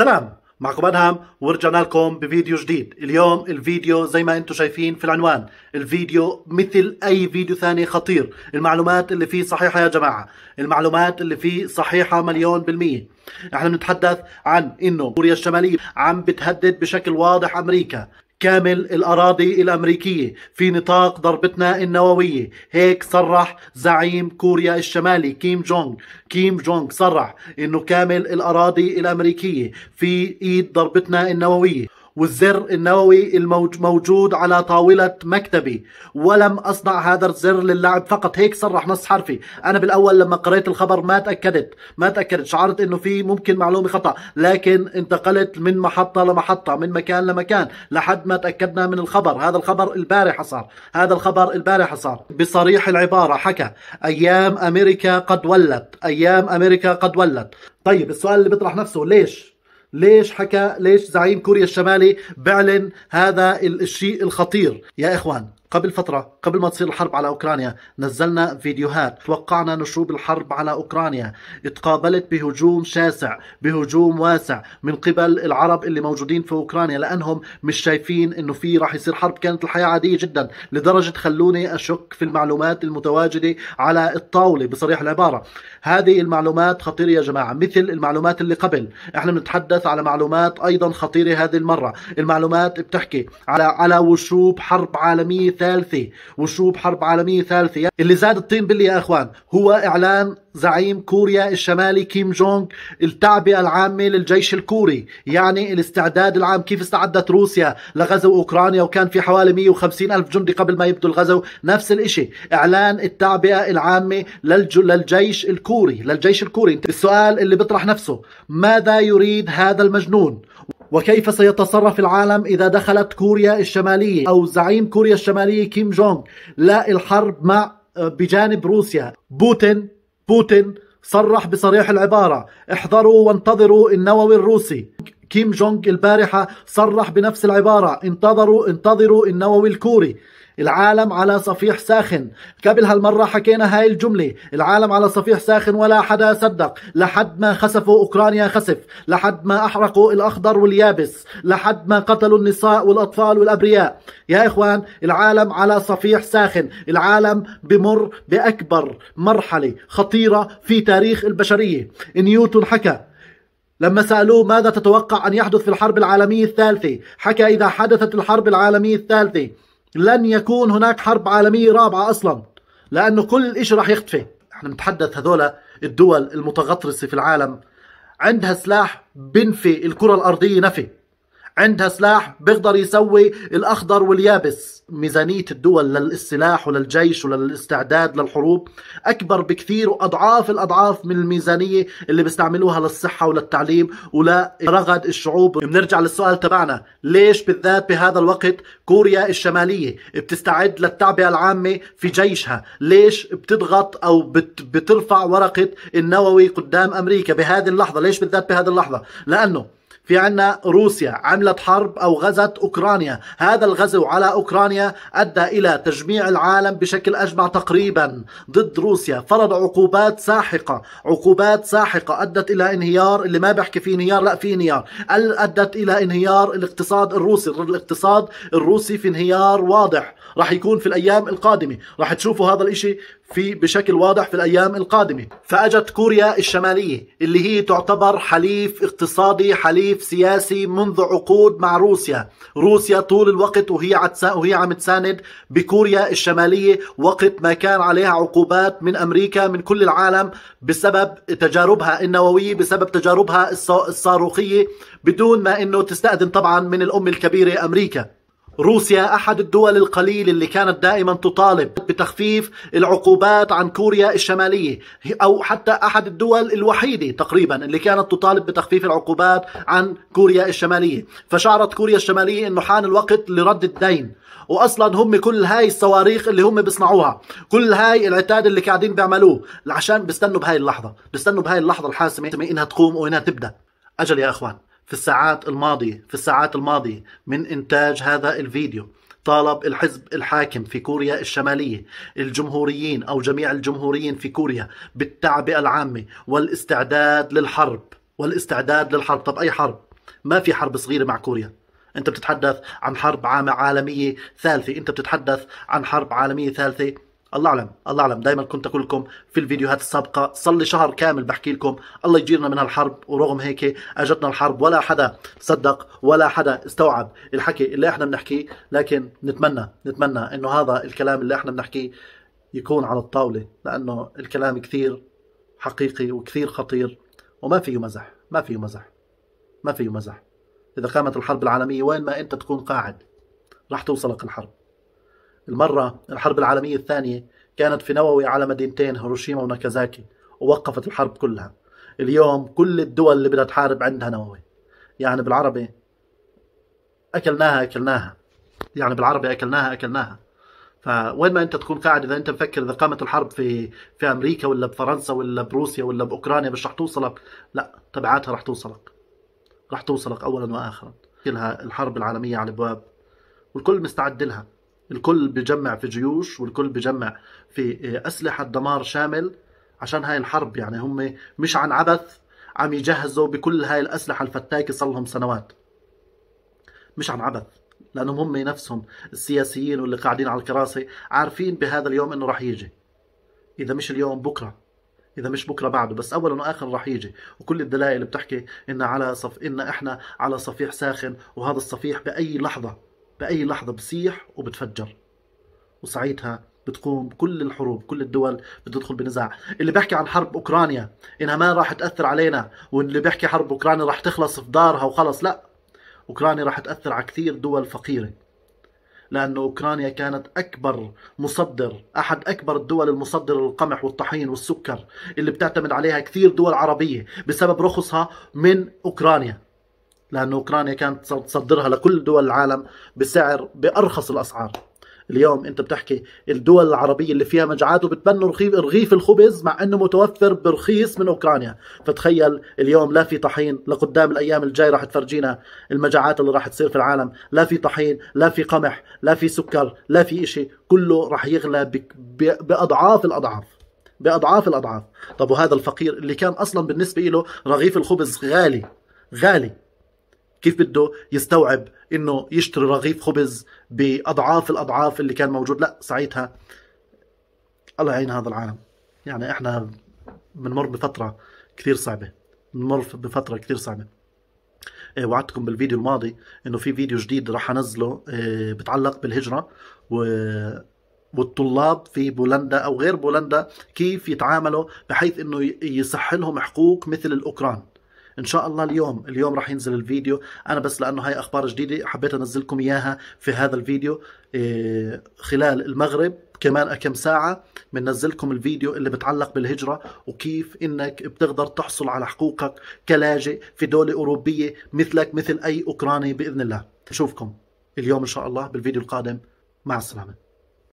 سلام معكم أدهم ورجعنا لكم بفيديو جديد اليوم الفيديو زي ما انتم شايفين في العنوان الفيديو مثل أي فيديو ثاني خطير المعلومات اللي فيه صحيحة يا جماعة المعلومات اللي فيه صحيحة مليون بالمية احنا بنتحدث عن انه كوريا الشمالية عم بتهدد بشكل واضح امريكا كامل الأراضي الأمريكية في نطاق ضربتنا النووية هيك صرح زعيم كوريا الشمالي كيم جونغ كيم جونغ صرح أنه كامل الأراضي الأمريكية في إيد ضربتنا النووية والزر النووي الموجود على طاولة مكتبي ولم أصنع هذا الزر للعب فقط هيك صرح نص حرفي أنا بالأول لما قريت الخبر ما تأكدت ما تأكدت شعرت أنه في ممكن معلومة خطأ لكن انتقلت من محطة لمحطة من مكان لمكان لحد ما تأكدنا من الخبر هذا الخبر البارحة صار هذا الخبر البارحة صار بصريح العبارة حكى أيام أمريكا قد ولت أيام أمريكا قد ولت طيب السؤال اللي بيطرح نفسه ليش ليش حكى ليش زعيم كوريا الشمالي بعلن هذا الشيء الخطير يا إخوان قبل فترة قبل ما تصير الحرب على أوكرانيا نزلنا فيديوهات توقعنا نشوب الحرب على أوكرانيا اتقابلت بهجوم شاسع بهجوم واسع من قبل العرب اللي موجودين في أوكرانيا لأنهم مش شايفين أنه في راح يصير حرب كانت الحياة عادية جدا لدرجة خلوني أشك في المعلومات المتواجدة على الطاولة بصريح العبارة هذه المعلومات خطيرة يا جماعة مثل المعلومات اللي قبل احنا بنتحدث على معلومات أيضا خطيرة هذه المرة المعلومات بتحكي على على وشوب حرب عالمية ثالثة وشو بحرب عالمية ثالثة اللي زاد الطين بلي يا اخوان هو اعلان زعيم كوريا الشمالي كيم جونغ التعبئة العامة للجيش الكوري يعني الاستعداد العام كيف استعدت روسيا لغزو أوكرانيا وكان في حوالي 150 ألف جندي قبل ما يبدو الغزو نفس الإشي إعلان التعبئة العامة للج... للجيش الكوري للجيش الكوري السؤال اللي بيطرح نفسه ماذا يريد هذا المجنون وكيف سيتصرف العالم إذا دخلت كوريا الشمالية أو زعيم كوريا الشمالية كيم جونغ لا الحرب مع آه، بجانب روسيا بوتين بوتين صرح بصريح العبارة احذروا وانتظروا النووي الروسي كيم جونغ البارحة صرح بنفس العبارة انتظروا انتظروا النووي الكوري العالم على صفيح ساخن قبل هالمرة حكينا هاي الجملة العالم على صفيح ساخن ولا حدا صدق لحد ما خسفوا أوكرانيا خسف لحد ما أحرقوا الأخضر واليابس لحد ما قتلوا النساء والأطفال والأبرياء يا إخوان العالم على صفيح ساخن العالم بمر بأكبر مرحلة خطيرة في تاريخ البشرية نيوتن حكى لما سألوه ماذا تتوقع أن يحدث في الحرب العالمية الثالثة حكى إذا حدثت الحرب العالمية الثالثة لن يكون هناك حرب عالمية رابعة أصلا لأنه كل إشي راح يختفي احنا نتحدث هذول الدول المتغطرسة في العالم عندها سلاح بنفي الكرة الأرضية نفي عندها سلاح بيقدر يسوي الأخضر واليابس ميزانية الدول للسلاح وللجيش وللاستعداد للحروب أكبر بكثير وأضعاف الأضعاف من الميزانية اللي بيستعملوها للصحة وللتعليم ولرغد الشعوب بنرجع للسؤال تبعنا ليش بالذات بهذا الوقت كوريا الشمالية بتستعد للتعبئة العامة في جيشها ليش بتضغط أو بت بترفع ورقة النووي قدام أمريكا بهذه اللحظة ليش بالذات بهذه اللحظة لأنه في عنا روسيا عملت حرب أو غزت أوكرانيا هذا الغزو على أوكرانيا أدى إلى تجميع العالم بشكل أجمع تقريبا ضد روسيا فرض عقوبات ساحقة عقوبات ساحقة أدت إلى انهيار اللي ما بحكي في انهيار لا في انهيار أدت إلى انهيار الاقتصاد الروسي الاقتصاد الروسي في انهيار واضح راح يكون في الأيام القادمة راح تشوفوا هذا الإشي في بشكل واضح في الأيام القادمة فأجت كوريا الشمالية اللي هي تعتبر حليف اقتصادي حليف سياسي منذ عقود مع روسيا روسيا طول الوقت وهي, وهي عم تساند بكوريا الشمالية وقت ما كان عليها عقوبات من أمريكا من كل العالم بسبب تجاربها النووية بسبب تجاربها الصاروخية بدون ما أنه تستأذن طبعا من الأم الكبيرة أمريكا روسيا أحد الدول القليل اللي كانت دائما تطالب بتخفيف العقوبات عن كوريا الشمالية أو حتى أحد الدول الوحيدة تقريبا اللي كانت تطالب بتخفيف العقوبات عن كوريا الشمالية فشعرت كوريا الشمالية أنه حان الوقت لرد الدين واصلا هم كل هاي الصواريخ اللي هم بيصنعوها كل هاي العتاد اللي قاعدين بيعملوه عشان بيستنوا بهاي اللحظه بيستنوا بهاي اللحظه الحاسمه انها تقوم وانها تبدا اجل يا اخوان في الساعات الماضية في الساعات الماضية من إنتاج هذا الفيديو طالب الحزب الحاكم في كوريا الشمالية الجمهوريين أو جميع الجمهوريين في كوريا بالتعبئة العامة والاستعداد للحرب والاستعداد للحرب طب أي حرب ما في حرب صغيرة مع كوريا أنت بتتحدث عن حرب عالمية ثالثة أنت بتتحدث عن حرب عالمية ثالثة الله اعلم الله اعلم دائما كنت اقول لكم في الفيديوهات السابقه صار لي شهر كامل بحكي لكم الله يجيرنا من هالحرب ورغم هيك اجتنا الحرب ولا حدا صدق ولا حدا استوعب الحكي اللي احنا بنحكيه لكن نتمنى نتمنى انه هذا الكلام اللي احنا بنحكيه يكون على الطاوله لانه الكلام كثير حقيقي وكثير خطير وما فيه مزح ما فيه مزح ما فيه مزح اذا قامت الحرب العالميه وين ما انت تكون قاعد راح توصلك الحرب المرة الحرب العالمية الثانية كانت في نووي على مدينتين هيروشيما وناكازاكي ووقفت الحرب كلها اليوم كل الدول اللي بدها تحارب عندها نووي يعني بالعربي أكلناها أكلناها يعني بالعربي أكلناها أكلناها فوين ما انت تكون قاعد اذا انت مفكر اذا قامت الحرب في في امريكا ولا بفرنسا ولا بروسيا ولا باوكرانيا مش رح توصلك لا تبعاتها رح توصلك رح توصلك اولا واخرا كلها الحرب العالميه على الابواب والكل مستعد لها الكل بجمع في جيوش والكل بجمع في آه، أسلحة دمار شامل عشان هاي الحرب يعني هم مش عن عبث عم يجهزوا بكل هاي الأسلحة الفتاكة صار لهم سنوات مش عن عبث لأنهم هم نفسهم السياسيين واللي قاعدين على الكراسي عارفين بهذا اليوم إنه راح يجي إذا مش اليوم بكرة إذا مش بكرة بعده بس أولا وآخر راح يجي وكل الدلائل بتحكي إن على صف إن إحنا على صفيح ساخن وهذا الصفيح بأي لحظة بأي لحظة بصيح وبتفجر وساعتها بتقوم كل الحروب كل الدول بتدخل بنزاع اللي بيحكي عن حرب أوكرانيا إنها ما راح تأثر علينا واللي بيحكي حرب أوكرانيا راح تخلص في دارها وخلص لا أوكرانيا راح تأثر على كثير دول فقيرة لأن أوكرانيا كانت أكبر مصدر أحد أكبر الدول المصدر للقمح والطحين والسكر اللي بتعتمد عليها كثير دول عربية بسبب رخصها من أوكرانيا لأن أوكرانيا كانت تصدرها لكل دول العالم بسعر بأرخص الأسعار اليوم انت بتحكي الدول العربيه اللي فيها مجاعات وبتبنوا رغيف الخبز مع انه متوفر برخيص من اوكرانيا فتخيل اليوم لا في طحين لقدام الايام الجاي راح تفرجينا المجاعات اللي راح تصير في العالم لا في طحين لا في قمح لا في سكر لا في إشي كله راح يغلى باضعاف الاضعاف باضعاف الاضعاف طب وهذا الفقير اللي كان اصلا بالنسبه له رغيف الخبز غالي غالي كيف بده يستوعب انه يشتري رغيف خبز باضعاف الاضعاف اللي كان موجود لا ساعتها الله يعين هذا العالم يعني احنا بنمر بفتره كثير صعبه بنمر بفتره كثير صعبه إيه، وعدتكم بالفيديو الماضي انه في فيديو جديد راح انزله إيه، بتعلق بالهجره و والطلاب في بولندا او غير بولندا كيف يتعاملوا بحيث انه يسحلهم حقوق مثل الاوكران ان شاء الله اليوم اليوم راح ينزل الفيديو انا بس لانه هاي اخبار جديده حبيت انزلكم اياها في هذا الفيديو إيه، خلال المغرب كمان كم ساعة بننزلكم الفيديو اللي بتعلق بالهجرة وكيف انك بتقدر تحصل على حقوقك كلاجئ في دولة أوروبية مثلك مثل أي أوكراني بإذن الله نشوفكم اليوم إن شاء الله بالفيديو القادم مع السلامة